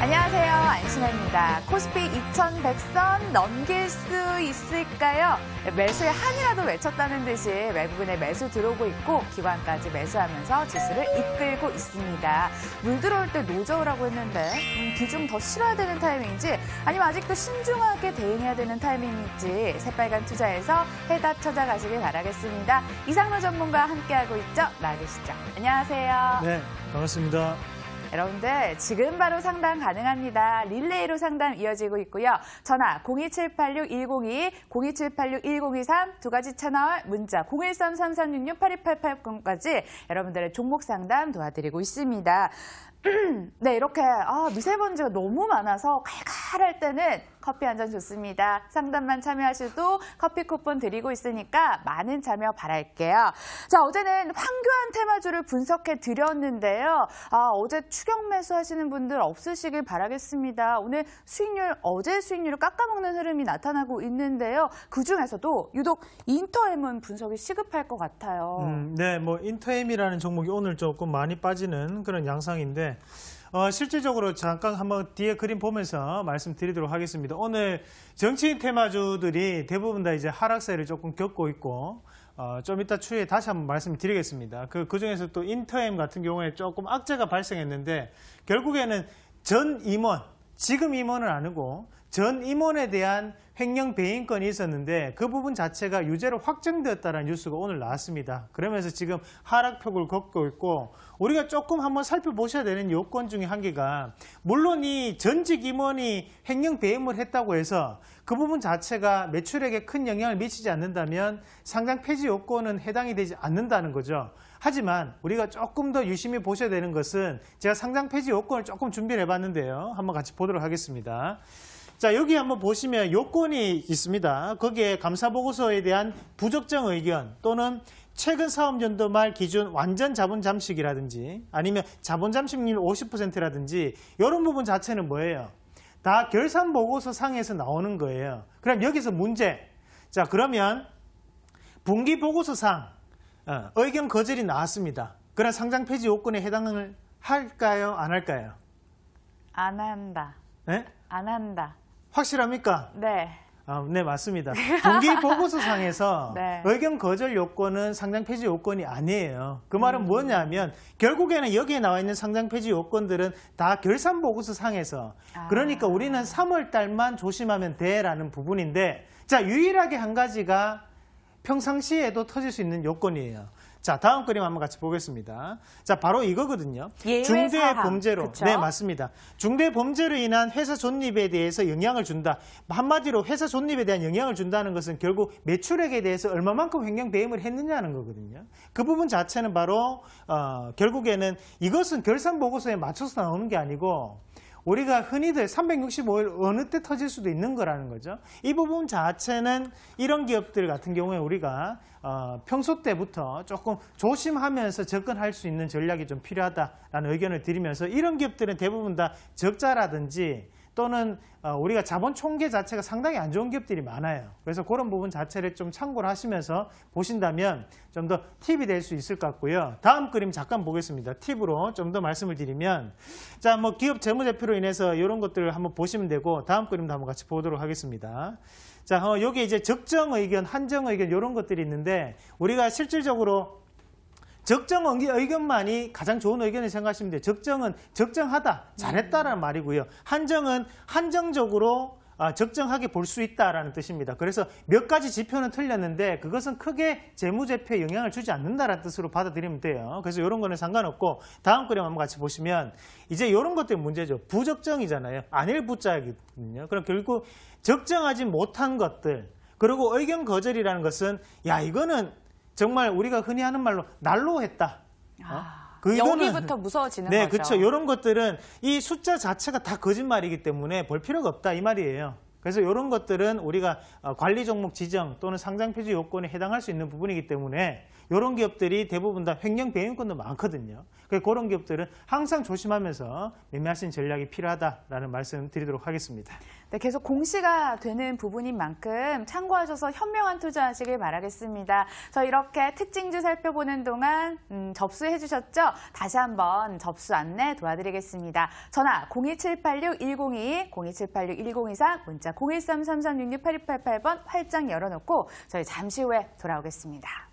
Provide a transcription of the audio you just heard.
안녕하세요. 안신혜입니다. 코스피 2100선 넘길 수 있을까요? 매수의 한이라도 외쳤다는 듯이 외국인의 매수 들어오고 있고 기관까지 매수하면서 지수를 이끌고 있습니다. 물 들어올 때 노저우라고 했는데 음, 비중 더 실어야 되는 타이밍인지 아니면 아직도 신중하게 대응해야 되는 타이밍인지 새빨간 투자에서 해답 찾아가시길 바라겠습니다. 이상로 전문가 함께하고 있죠? 나으시죠 안녕하세요. 네, 반갑습니다. 여러분들 지금 바로 상담 가능합니다. 릴레이로 상담 이어지고 있고요. 전화 0 2 7 8 6 1 0 2 02786-1023 두 가지 채널 문자 013-3366-8288까지 여러분들의 종목 상담 도와드리고 있습니다. 네 이렇게 아, 미세먼지가 너무 많아서 갈갈 쌀쌀할 때는 커피 한 잔 좋습니다. 상담만 참여하셔도 커피 쿠폰 드리고 있으니까 많은 참여 바랄게요. 자, 어제는 황교안 테마주를 분석해 드렸는데요. 아, 어제 추격 매수 하시는 분들 없으시길 바라겠습니다. 오늘 수익률, 어제 수익률을 깎아먹는 흐름이 나타나고 있는데요. 그중에서도 유독 인터엠은 분석이 시급할 것 같아요. 음, 네, 뭐 인터엠이라는 종목이 오늘 조금 많이 빠지는 그런 양상인데 어, 실질적으로 잠깐 한번 뒤에 그림 보면서 말씀드리도록 하겠습니다. 오늘 정치인 테마주들이 대부분 다 이제 하락세를 조금 겪고 있고 어, 좀 이따 추후에 다시 한번 말씀드리겠습니다. 그, 그 중에서 또 인터엠 같은 경우에 조금 악재가 발생했는데 결국에는 전 임원, 지금 임원은 아니고 전 임원에 대한 횡령 배임권이 있었는데 그 부분 자체가 유죄로 확정되었다는 뉴스가 오늘 나왔습니다. 그러면서 지금 하락폭을 걷고 있고 우리가 조금 한번 살펴보셔야 되는 요건 중에 한 개가 물론 이 전직 임원이 횡령 배임을 했다고 해서 그 부분 자체가 매출액에 큰 영향을 미치지 않는다면 상장 폐지 요건은 해당이 되지 않는다는 거죠. 하지만 우리가 조금 더 유심히 보셔야 되는 것은 제가 상장 폐지 요건을 조금 준비를 해봤는데요. 한번 같이 보도록 하겠습니다. 자 여기 한번 보시면 요건이 있습니다. 거기에 감사보고서에 대한 부적정 의견 또는 최근 사업연도 말 기준 완전 자본 잠식이라든지 아니면 자본 잠식률 50%라든지 이런 부분 자체는 뭐예요? 다 결산 보고서 상에서 나오는 거예요. 그럼 여기서 문제. 자 그러면 분기 보고서상 어, 의견 거절이 나왔습니다. 그럼 상장 폐지 요건에 해당을 할까요? 안 할까요? 안 한다. 네? 안 한다. 확실합니까? 네. 아, 네, 맞습니다. 동기보고서상에서 네. 의견 거절 요건은 상장 폐지 요건이 아니에요. 그 말은 음. 뭐냐면 결국에는 여기에 나와 있는 상장 폐지 요건들은 다 결산 보고서상에서 아. 그러니까 우리는 3월 달만 조심하면 돼라는 부분인데 자 유일하게 한 가지가 평상시에도 터질 수 있는 요건이에요. 자, 다음 그림 한번 같이 보겠습니다. 자, 바로 이거거든요. 중대 범죄로. 그쵸? 네, 맞습니다. 중대 범죄로 인한 회사 존립에 대해서 영향을 준다. 한마디로 회사 존립에 대한 영향을 준다는 것은 결국 매출액에 대해서 얼마만큼 횡령 배임을 했느냐는 거거든요. 그 부분 자체는 바로 어, 결국에는 이것은 결산 보고서에 맞춰서 나오는 게 아니고 우리가 흔히들 365일 어느 때 터질 수도 있는 거라는 거죠. 이 부분 자체는 이런 기업들 같은 경우에 우리가 어, 평소 때부터 조금 조심하면서 접근할 수 있는 전략이 좀 필요하다라는 의견을 드리면서 이런 기업들은 대부분 다 적자라든지 또는 어, 우리가 자본 총계 자체가 상당히 안 좋은 기업들이 많아요. 그래서 그런 부분 자체를 좀 참고를 하시면서 보신다면 좀 더 팁이 될 수 있을 것 같고요. 다음 그림 잠깐 보겠습니다. 팁으로 좀 더 말씀을 드리면 자, 뭐 기업 재무대표로 인해서 이런 것들을 한번 보시면 되고 다음 그림도 한번 같이 보도록 하겠습니다. 자, 어, 여기 이제 적정 의견, 한정 의견 이런 것들이 있는데 우리가 실질적으로 적정 의견만이 가장 좋은 의견을 생각하시면 돼요. 적정은 적정하다, 잘했다라는 음. 말이고요. 한정은 한정적으로 아, 적정하게 볼 수 있다라는 뜻입니다. 그래서 몇 가지 지표는 틀렸는데 그것은 크게 재무제표에 영향을 주지 않는다라는 뜻으로 받아들이면 돼요. 그래서 이런 거는 상관없고 다음 그림 한번 같이 보시면 이제 이런 것들이 문제죠. 부적정이잖아요. 안일 부자이거든요. 그럼 결국 적정하지 못한 것들 그리고 의견 거절이라는 것은 야 이거는 정말 우리가 흔히 하는 말로 날로 했다. 어? 아, 그 여기부터 무서워지는 네, 거죠. 네, 그렇죠. 이런 것들은 이 숫자 자체가 다 거짓말이기 때문에 볼 필요가 없다 이 말이에요. 그래서 이런 것들은 우리가 어, 관리 종목 지정 또는 상장 표지 요건에 해당할 수 있는 부분이기 때문에 이런 기업들이 대부분 다 횡령 배임권도 많거든요. 그런 기업들은 항상 조심하면서 매매하신 전략이 필요하다라는 말씀 드리도록 하겠습니다. 네, 계속 공시가 되는 부분인 만큼 참고하셔서 현명한 투자하시길 바라겠습니다. 저 이렇게 특징주 살펴보는 동안 음, 접수해 주셨죠? 다시 한번 접수 안내 도와드리겠습니다. 전화 02786-102, 02786-1023 문자 문자 013-336-8288번 활짝 열어놓고 저희 잠시 후에 돌아오겠습니다.